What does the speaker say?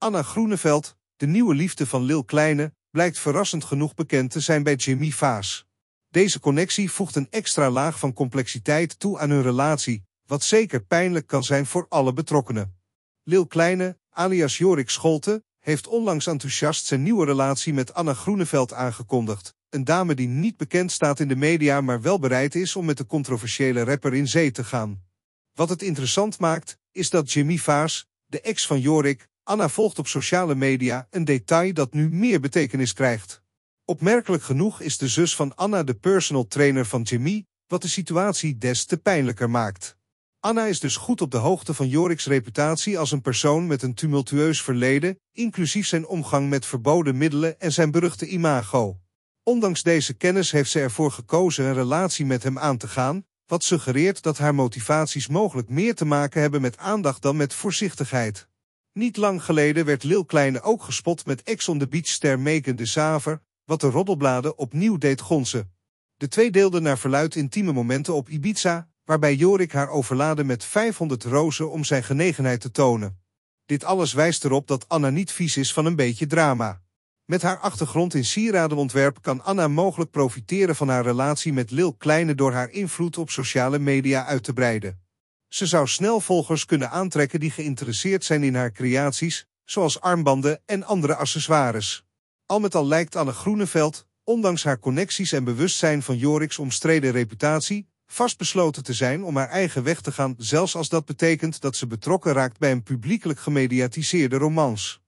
Anna Groeneveld, de nieuwe liefde van Lil Kleine, blijkt verrassend genoeg bekend te zijn bij Jimmy Vaas. Deze connectie voegt een extra laag van complexiteit toe aan hun relatie, wat zeker pijnlijk kan zijn voor alle betrokkenen. Lil Kleine, alias Jorik Scholte, heeft onlangs enthousiast zijn nieuwe relatie met Anna Groeneveld aangekondigd. Een dame die niet bekend staat in de media maar wel bereid is om met de controversiële rapper in zee te gaan. Wat het interessant maakt, is dat Jimmy Vaas, de ex van Jorik, Anna volgt op sociale media een detail dat nu meer betekenis krijgt. Opmerkelijk genoeg is de zus van Anna de personal trainer van Jimmy, wat de situatie des te pijnlijker maakt. Anna is dus goed op de hoogte van Jorik's reputatie als een persoon met een tumultueus verleden, inclusief zijn omgang met verboden middelen en zijn beruchte imago. Ondanks deze kennis heeft ze ervoor gekozen een relatie met hem aan te gaan, wat suggereert dat haar motivaties mogelijk meer te maken hebben met aandacht dan met voorzichtigheid. Niet lang geleden werd Lil Kleine ook gespot met Ex on the Beach-ster Megan de Saver, wat de roddelbladen opnieuw deed gonzen. De twee deelden naar verluid intieme momenten op Ibiza, waarbij Jorik haar overladen met 500 rozen om zijn genegenheid te tonen. Dit alles wijst erop dat Anna niet vies is van een beetje drama. Met haar achtergrond in sieradenontwerp kan Anna mogelijk profiteren van haar relatie met Lil Kleine door haar invloed op sociale media uit te breiden. Ze zou snel volgers kunnen aantrekken die geïnteresseerd zijn in haar creaties, zoals armbanden en andere accessoires. Al met al lijkt Anne Groeneveld, ondanks haar connecties en bewustzijn van Jorik's omstreden reputatie, vastbesloten te zijn om haar eigen weg te gaan, zelfs als dat betekent dat ze betrokken raakt bij een publiekelijk gemediatiseerde romans.